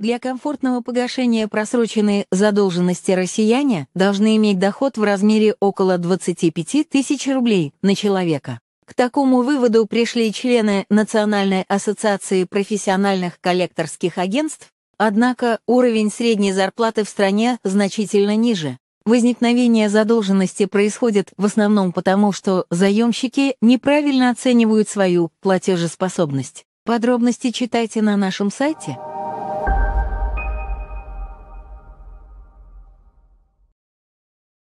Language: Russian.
Для комфортного погашения просроченной задолженности россияне должны иметь доход в размере около 25 тысяч рублей на человека. К такому выводу пришли члены Национальной ассоциации профессиональных коллекторских агентств, однако уровень средней зарплаты в стране значительно ниже. Возникновение задолженности происходит в основном потому, что заемщики неправильно оценивают свою платежеспособность. Подробности читайте на нашем сайте.